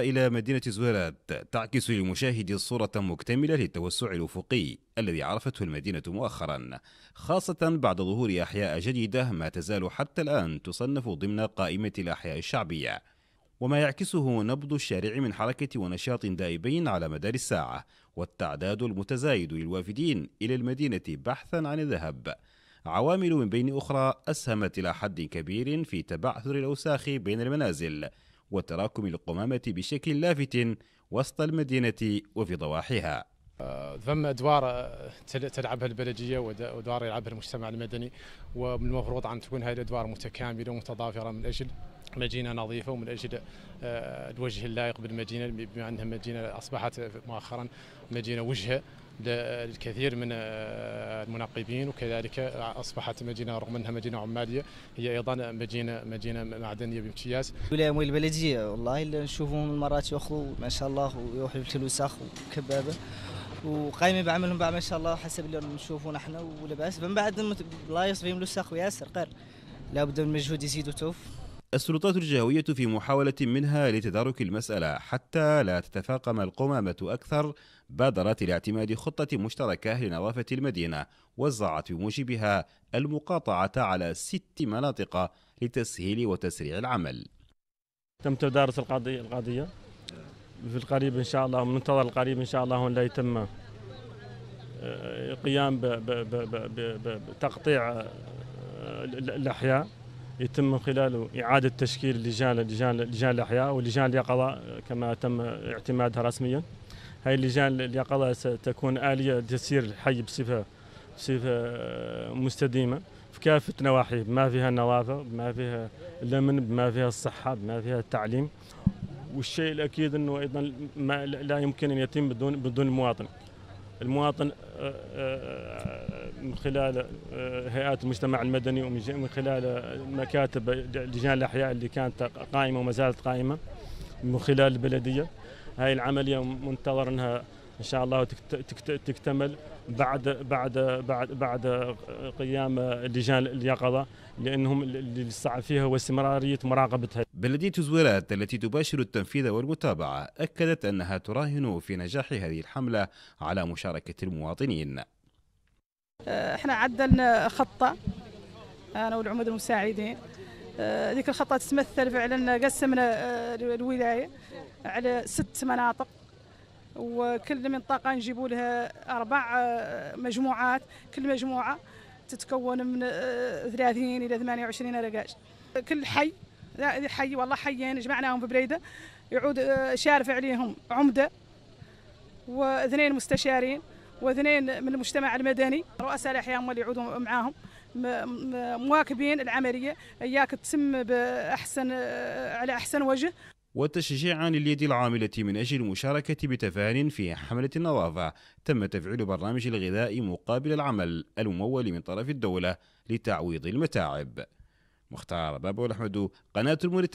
إلى مدينة زويرات تعكس للمشاهد الصورة مكتملة للتوسع الأفقي الذي عرفته المدينة مؤخرا خاصة بعد ظهور أحياء جديدة ما تزال حتى الآن تصنف ضمن قائمة الأحياء الشعبية وما يعكسه نبض الشارع من حركة ونشاط دائبين على مدار الساعة والتعداد المتزايد للوافدين إلى المدينة بحثا عن الذهب عوامل من بين أخرى أسهمت إلى حد كبير في تبعثر الأوساخ بين المنازل وتراكم القمامة بشكل لافت وسط المدينة وفي ضواحيها ثم ادوار آه، تلعبها البلديه وادوار يلعبها المجتمع المدني ومن المفروض ان تكون هذه الادوار متكامله ومتضافره من اجل مدينه نظيفه ومن اجل آه، الوجه اللائق بالمدينه بما انها مدينه اصبحت مؤخرا مدينه وجهه للكثير من آه، المناقبين وكذلك اصبحت مدينه رغم انها مدينه عماليه هي ايضا مدينه مدينه معدنيه بامتياز. ولايه البلديه والله الا نشوفهم مرات ياخذوا ما شاء الله ويروحوا الفلوساخ وكبابه وقايمين بعملهم بعد ما شاء الله حسب اللي نشوفه نحن ولباس من بعد لا يصفيهم الوساخ وياسر قر لابد من مجهود يزيد وتوف السلطات الجهوية في محاولة منها لتدارك المسألة حتى لا تتفاقم القمامة أكثر بادرت لاعتماد خطة مشتركة لنظافة المدينة وزعت بموجبها المقاطعة على ست مناطق لتسهيل وتسريع العمل تم تدارس القضية, القضية في القريب إن شاء الله منتظر القريب إن شاء الله لا يتم آه، قيام بتقطيع آه، الأحياء يتم من خلاله إعادة تشكيل لجان لجان لجان الأحياء ولجان اليقظة كما تم اعتمادها رسميا هاي اللجان اليقظة ستكون آلية تسير الحي بصفة بصفة آه، مستديمة في كافة نواحيه بما فيها النظافة بما فيها الأمن بما فيها الصحة بما فيها التعليم والشيء الأكيد أنه أيضا ما لا يمكن أن يتم بدون بدون المواطن المواطن آه، آه، من خلال آه، هيئات المجتمع المدني ومن خلال مكاتب لجان الاحياء اللي كانت قائمه وما زالت قائمه من خلال البلديه هاي العمليه منتظر انها ان شاء الله تكتمل بعد بعد بعد بعد قيام لجان اليقظه لانهم اللي صعب فيها هو استمراريه مراقبتها. بلديه زويلات التي تباشر التنفيذ والمتابعه اكدت انها تراهن في نجاح هذه الحمله على مشاركه المواطنين. آه، احنا عدلنا خطه انا والعمود المساعدين آه، ذيك الخطه تتمثل فعلا قسمنا آه، الولايه على ست مناطق وكل منطقه نجيبوا لها اربع مجموعات كل مجموعه تتكون من 30 الى 28 رقاش كل حي حي والله حيين جمعناهم في بريده يعود شارف عليهم عمده واثنين مستشارين واثنين من المجتمع المدني رؤساء الاحياء هم اللي يعودوا معاهم مواكبين العمليه اياك تتم باحسن على احسن وجه وتشجيعا لليد العاملة من أجل المشاركة بتفان في حملة النظافة تم تفعيل برنامج الغذاء مقابل العمل الممول من طرف الدولة لتعويض المتاعب مختار بابو أحمد قناة الموريتانيا